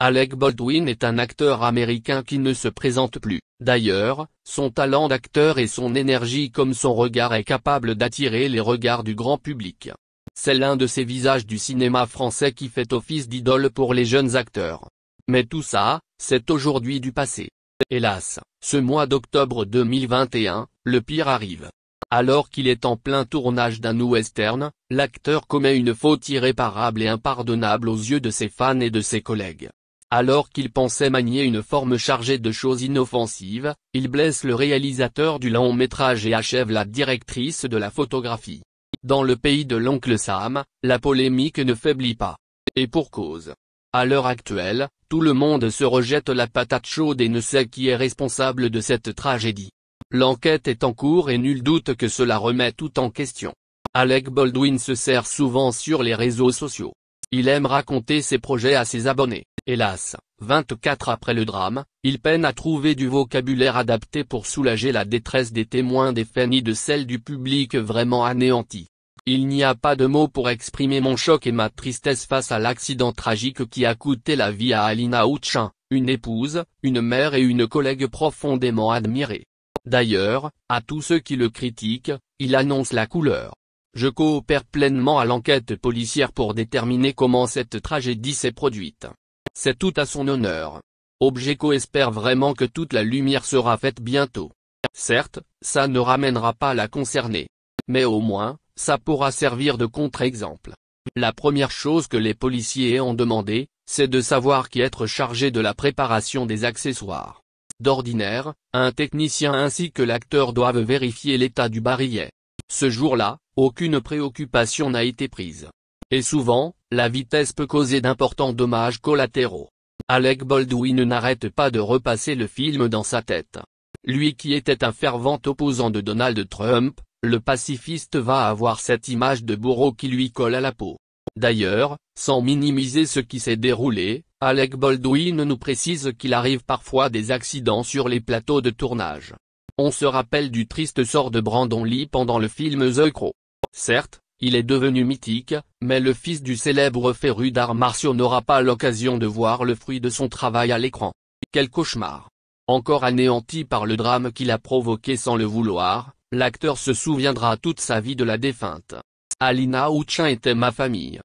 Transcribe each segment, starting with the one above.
Alec Baldwin est un acteur américain qui ne se présente plus. D'ailleurs, son talent d'acteur et son énergie comme son regard est capable d'attirer les regards du grand public. C'est l'un de ces visages du cinéma français qui fait office d'idole pour les jeunes acteurs. Mais tout ça, c'est aujourd'hui du passé. Hélas, ce mois d'octobre 2021, le pire arrive. Alors qu'il est en plein tournage d'un western, l'acteur commet une faute irréparable et impardonnable aux yeux de ses fans et de ses collègues. Alors qu'il pensait manier une forme chargée de choses inoffensives, il blesse le réalisateur du long métrage et achève la directrice de la photographie. Dans le pays de l'oncle Sam, la polémique ne faiblit pas. Et pour cause. À l'heure actuelle, tout le monde se rejette la patate chaude et ne sait qui est responsable de cette tragédie. L'enquête est en cours et nul doute que cela remet tout en question. Alec Baldwin se sert souvent sur les réseaux sociaux. Il aime raconter ses projets à ses abonnés. Hélas, 24 après le drame, il peine à trouver du vocabulaire adapté pour soulager la détresse des témoins des faits ni de celle du public vraiment anéanti. Il n'y a pas de mots pour exprimer mon choc et ma tristesse face à l'accident tragique qui a coûté la vie à Alina Ouchin, une épouse, une mère et une collègue profondément admirée. D'ailleurs, à tous ceux qui le critiquent, il annonce la couleur. Je coopère pleinement à l'enquête policière pour déterminer comment cette tragédie s'est produite. C'est tout à son honneur. Objeco espère vraiment que toute la lumière sera faite bientôt. Certes, ça ne ramènera pas la concernée. Mais au moins, ça pourra servir de contre-exemple. La première chose que les policiers ont demandé, c'est de savoir qui être chargé de la préparation des accessoires. D'ordinaire, un technicien ainsi que l'acteur doivent vérifier l'état du barillet. Ce jour-là, aucune préoccupation n'a été prise. Et souvent, la vitesse peut causer d'importants dommages collatéraux. Alec Baldwin n'arrête pas de repasser le film dans sa tête. Lui qui était un fervent opposant de Donald Trump, le pacifiste va avoir cette image de bourreau qui lui colle à la peau. D'ailleurs, sans minimiser ce qui s'est déroulé, Alec Baldwin nous précise qu'il arrive parfois des accidents sur les plateaux de tournage. On se rappelle du triste sort de Brandon Lee pendant le film The Crow. Certes, il est devenu mythique, mais le fils du célèbre féru d'arts martiaux n'aura pas l'occasion de voir le fruit de son travail à l'écran. Quel cauchemar Encore anéanti par le drame qu'il a provoqué sans le vouloir, l'acteur se souviendra toute sa vie de la défunte. Alina Ouchin était ma famille.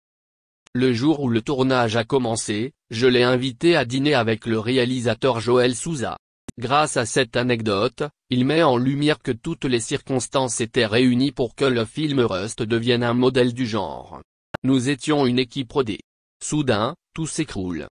Le jour où le tournage a commencé, je l'ai invité à dîner avec le réalisateur Joël Souza. Grâce à cette anecdote, il met en lumière que toutes les circonstances étaient réunies pour que le film Rust devienne un modèle du genre. Nous étions une équipe rodée. Soudain, tout s'écroule.